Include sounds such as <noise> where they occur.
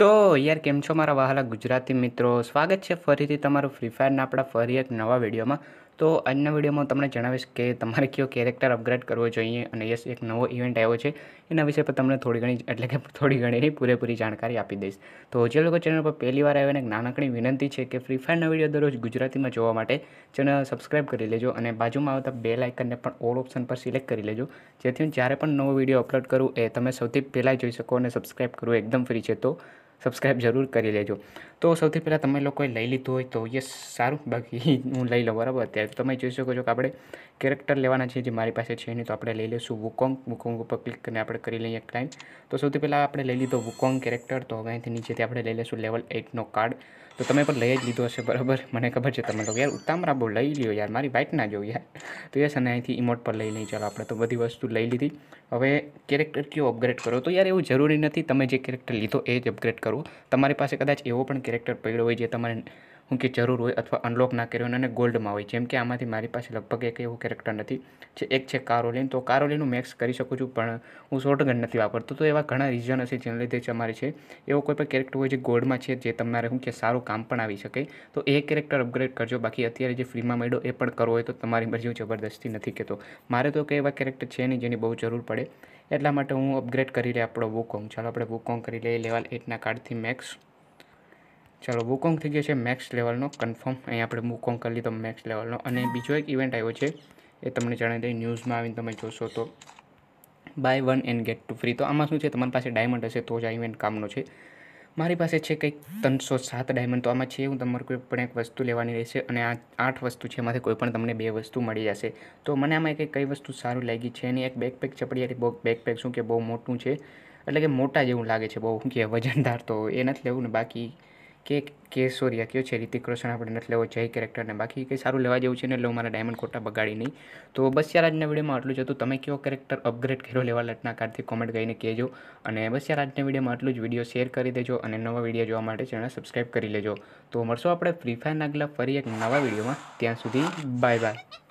તો યાર કેમ છો મારા વહાલા ગુજરાતી મિત્રો સ્વાગત છે ફરીથી તમારું ફ્રી ફાયરના આપણા ફરી એક નવા વિડીયોમાં તો આજના વિડીયોમાં તમને જણાવીશ કે તમારે કયો કેરેક્ટર અપગ્રેડ કરવો જોઈએ અને યસ એક નવો ઇવેન્ટ આવ્યો છે એના વિશે પર તમને થોડી ઘણી એટલે કે થોડી ઘણી પૂરેપૂરી જાણકારી આપી દઈશ તો જે લોકો ચેનલ પર પહેલી વાર આવ્યો એક નાનકડી વિનંતી છે કે ફ્રી ફાયરના વિડીયો દરરોજ ગુજરાતીમાં જોવા માટે ચેનલ સબસ્ક્રાઈબ કરી લેજો અને બાજુમાં આવતા બે લાઇકનને પણ ઓલ ઓપ્શન પર સિલેક્ટ કરી લેજો જેથી હું જ્યારે પણ નવો વિડીયો અપલોડ કરું એ તમે સૌથી પહેલાં જોઈ શકો અને સબસ્ક્રાઇબ કરવું એકદમ ફ્રી છે તો સબસ્ક્રાઈબ જરૂર કરી લેજો તો સૌથી પહેલાં તમે લોકોએ લઈ લીધું હોય તો યસ સારું બાકી <laughs> હું લઈ લઉં બરાબર અત્યારે તમે જોઈ શકો છો કે આપણે કેરેક્ટર લેવાના છે જે મારી પાસે છે નહીં તો આપણે લઈ લઈશું વુકોંગ વુકોંગ ઉપર ક્લિક કરીને આપણે કરી લઈએ ક્લાઇમ તો સૌથી પહેલાં આપણે લઈ લીધો વુકોંગ કેરેક્ટર તો હવે અહીંથી નીચેથી આપણે લઈ લઈશું લેવલ એટનો કાર્ડ તો તમે પણ લઈ જ લીધો હશે બરાબર <laughs> મને ખબર છે તમે લોકો યાર ઉતામરા બહુ લઈ લ્યો યાર મારી બાઇક ના જો યાર તો યસ અને અહીંથી ઇમોટ પર લઈ લઈ ચાલો આપણે તો બધી વસ્તુ લઈ લીધી હવે કેરેક્ટર કયો અપગ્રેડ કરો તો યાર એવું જરૂરી નથી તમે જે કેરેક્ટર લીધો એ જ અપગ્રેડ કરો કરવું તમારી પાસે કદાચ એવો પણ કેરેક્ટર પડ્યો હોય જે તમારે હું કે જરૂર હોય અથવા અનલોક ના કર્યો અને ગોલ્ડમાં હોય જેમ કે આમાંથી મારી પાસે લગભગ એક એવો કેરેક્ટર નથી જે એક છે કારોલિન તો કારોલિનનું મેક્સ કરી શકું છું પણ હું શોર્ટગન નથી વાપરતો તો એવા ઘણા રિઝન હશે જેના લીધે જ છે એવો કોઈ પણ કેરેક્ટર હોય જે ગોલ્ડમાં છે જે તમારે હું કે સારું કામ પણ આવી શકે તો એ કેરેક્ટર અપગ્રેડ કરજો બાકી અત્યારે જે ફ્રીમાં મળ્યો એ પણ કરવો હોય તો તમારી મરજી હું જબરદસ્તી નથી કહેતો મારે તો કંઈ એવા કેરેક્ટર છે નહીં જેની બહુ જરૂર પડે એટલા માટે હું અપગ્રેડ કરી લે આપણો વુકોંગ ચાલો આપણે વુકોંગ કરી લઈએ લેવલ એટના કાર્ડથી મેક્સ ચાલો વુકોંગ થઈ છે મેક્સ લેવલનો કન્ફર્મ અહીં આપણે વુકોંગ કરી લીધો મેક્સ લેવલનો અને બીજો એક ઇવેન્ટ આવ્યો છે એ તમને જણાવી દઈ ન્યૂઝમાં આવીને તમે જોશો તો buy one and get two free તો આમાં શું છે તમારી પાસે ડાયમંડ હશે તો જ આ ઇવેન્ટ કામનો છે મારી પાસે છે કંઈક ત્રણસો સાત ડાયમંડ તો આમાં છે હું તમારે કોઈ પણ એક વસ્તુ લેવાની રહેશે અને આ આઠ વસ્તુ છે એમાંથી કોઈ પણ તમને બે વસ્તુ મળી જશે તો મને આમાં કંઈ કઈ વસ્તુ સારું લાગી છે એની એક બેકપેક ચપડી બહુ બેકપેક શું કે બહુ મોટું છે એટલે કે મોટા જેવું લાગે છે બહુ શું કે વજનદાર તો એ નથી લેવું ને બાકી કે કે સોરિયા કયો છે રિતિક રોશન આપણે નથી લેવો જય કેરેક્ટરને બાકી કંઈ સારું લેવા જેવું છે ને લો મારા ડાયમંડ ખોટા બગાડી નહીં તો બસ યાર આજના વિડીયોમાં આટલું જ હતું તમે કયો કેરેક્ટર અપગ્રેડ કર્યો લેવા લટના કાર્ડથી કોમેન્ટ કરીને કહેજો અને બસ યાર આજના વિડીયોમાં આટલું જ વિડીયો શેર કરી દેજો અને નવા વિડીયો જોવા માટે ચેનલ સબસ્ક્રાઈબ કરી લેજો તો મળશો આપણે ફ્રી ફાયરના આગલા ફરી એક નવા વિડીયોમાં ત્યાં સુધી બાય બાય